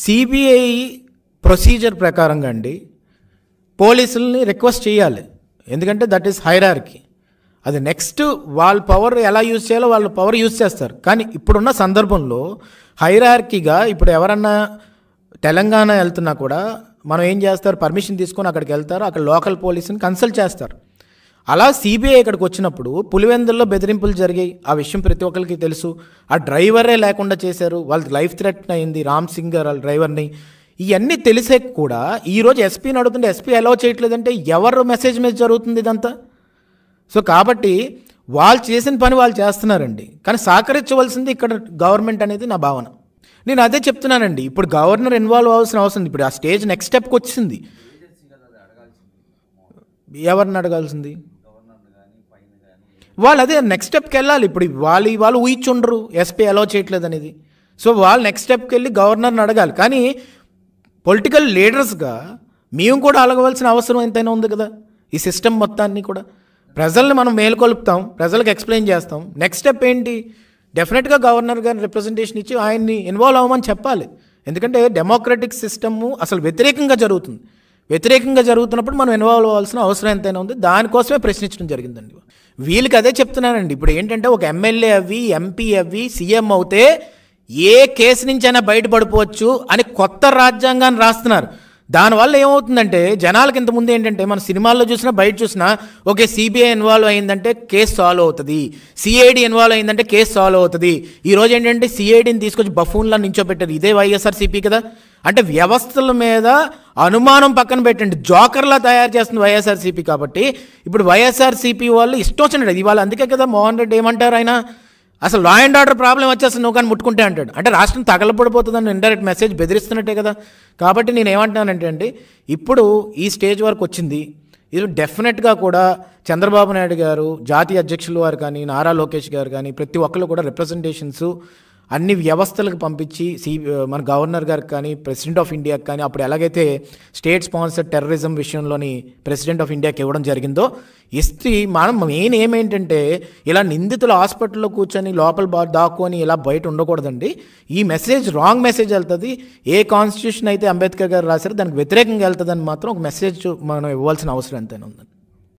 CBI procedure ప్రకారంగా అండి పోలీసుల్ని రిక్వెస్ట్ చేయాలి ఎందుకంటే దట్ ఈస్ హైరార్కి అది నెక్స్ట్ వాళ్ళ పవర్ ఎలా యూజ్ చేయాలో వాళ్ళ పవర్ యూజ్ చేస్తారు కానీ ఇప్పుడున్న సందర్భంలో హైరార్కీగా ఇప్పుడు ఎవరన్నా తెలంగాణ వెళ్తున్నా కూడా మనం ఏం చేస్తారు పర్మిషన్ తీసుకొని అక్కడికి వెళ్తారు అక్కడ లోకల్ పోలీసుని కన్సల్ట్ చేస్తారు అలా సిబిఐ ఇక్కడికి వచ్చినప్పుడు పులివెందుల్లో బెదిరింపులు జరిగాయి ఆ విషయం ప్రతి ఒక్కరికి తెలుసు ఆ డ్రైవరే లేకుండా చేశారు వాళ్ళ లైఫ్ థ్రెట్ అయింది రామ్ సింగ్ గారు వాళ్ళ డ్రైవర్ని ఇవన్నీ తెలిసే కూడా ఈరోజు ఎస్పీని అడుగుతుంటే ఎస్పీ అలౌ చేయట్లేదంటే ఎవరు మెసేజ్ మీద జరుగుతుంది ఇదంతా సో కాబట్టి వాళ్ళు చేసిన పని వాళ్ళు చేస్తున్నారండి కానీ సహకరించవలసింది ఇక్కడ గవర్నమెంట్ అనేది నా భావన నేను అదే చెప్తున్నానండి ఇప్పుడు గవర్నర్ ఇన్వాల్వ్ అవ్వాల్సిన అవసరం ఇప్పుడు ఆ స్టేజ్ నెక్స్ట్ స్టెప్కి వచ్చింది ఎవరిని అడగాల్సింది వాళ్ళు అదే నెక్స్ట్ స్టెప్కి వెళ్ళాలి ఇప్పుడు వాళ్ళు వాళ్ళు ఊహించుండ్రు ఎస్పీ అలో చేయట్లేదు అనేది సో వాళ్ళు నెక్స్ట్ స్టెప్కి వెళ్ళి గవర్నర్ని అడగాలి కానీ పొలిటికల్ లీడర్స్గా మేము కూడా అడగవలసిన అవసరం ఎంతైనా ఉంది కదా ఈ సిస్టమ్ మొత్తాన్ని కూడా ప్రజల్ని మనం మేలుకొలుపుతాం ప్రజలకు ఎక్స్ప్లెయిన్ చేస్తాం నెక్స్ట్ స్టెప్ ఏంటి డెఫినెట్గా గవర్నర్ గారిని రిప్రజెంటేషన్ ఇచ్చి ఆయన్ని ఇన్వాల్వ్ అవ్వమని చెప్పాలి ఎందుకంటే డెమోక్రటిక్ సిస్టమ్ అసలు వ్యతిరేకంగా జరుగుతుంది వ్యతిరేకంగా జరుగుతున్నప్పుడు మనం ఇన్వాల్వ్ అవ్వాల్సిన అవసరం ఎంతైనా ఉంది దానికోసమే ప్రశ్నించడం జరిగిందండి వీళ్ళకి అదే చెప్తున్నానండి ఇప్పుడు ఏంటంటే ఒక ఎమ్మెల్యే అవి ఎంపీ అవి సీఎం అవుతే ఏ కేసు నుంచి అయినా బయటపడిపోవచ్చు అని కొత్త రాజ్యాంగాన్ని రాస్తున్నారు దానివల్ల ఏమవుతుందంటే జనాలకు ఇంతకుముందు ఏంటంటే మన సినిమాల్లో చూసినా బయట చూసినా ఓకే సిబిఐ ఇన్వాల్వ్ అయిందంటే కేసు సాల్వ్ అవుతుంది సిఐడి ఇన్వాల్వ్ అయిందంటే కేసు సాల్వ్ అవుతుంది ఈరోజు ఏంటంటే సిఐడిని తీసుకొచ్చి బఫూన్లా నించోపెట్టారు ఇదే వైఎస్ఆర్సీపీ కదా అంటే వ్యవస్థల మీద అనుమానం పక్కన పెట్టండి జోకర్లా తయారు చేస్తుంది వైఎస్ఆర్సీపీ కాబట్టి ఇప్పుడు వైఎస్ఆర్సీపీ వాళ్ళు ఇష్టం వచ్చినట్టు ఇవాళ అందుకే కదా మోహన్ రెడ్డి ఏమంటారు ఆయన అసలు లా అండ్ ఆర్డర్ ప్రాబ్లం వచ్చేసి నువ్వు కానీ ముట్టుకుంటే అంటాడు అంటే రాష్ట్రం తగలపడిపోతుందని ఇండైరెక్ట్ మెసేజ్ బెదిరిస్తున్నట్టే కదా కాబట్టి నేను ఏమంటున్నాను అండి ఇప్పుడు ఈ స్టేజ్ వరకు వచ్చింది ఇది డెఫినెట్గా కూడా చంద్రబాబు నాయుడు గారు జాతీయ అధ్యక్షులు వారు కానీ నారా లోకేష్ గారు కానీ ప్రతి ఒక్కరు కూడా రిప్రజెంటేషన్స్ అన్ని వ్యవస్థలకు పంపించి సి మన గవర్నర్ గారికి కానీ ప్రెసిడెంట్ ఆఫ్ ఇండియాకి కానీ అప్పుడు ఎలాగైతే స్టేట్ స్పాన్సర్ టెర్రరిజం విషయంలోని ప్రెసిడెంట్ ఆఫ్ ఇండియాకి ఇవ్వడం జరిగిందో ఇస్త్రీ మనం మెయిన్ ఏమేంటంటే ఇలా నిందితులు హాస్పిటల్లో కూర్చొని లోపల దాక్కుని ఇలా బయట ఉండకూడదండి ఈ మెసేజ్ రాంగ్ మెసేజ్ వెళ్తుంది ఏ కాన్స్టిట్యూషన్ అయితే అంబేద్కర్ గారు రాశారో దానికి వ్యతిరేకంగా వెళ్తుందని మాత్రం ఒక మెసేజ్ మనం ఇవ్వాల్సిన అవసరం ఎంతైనా ఉందండి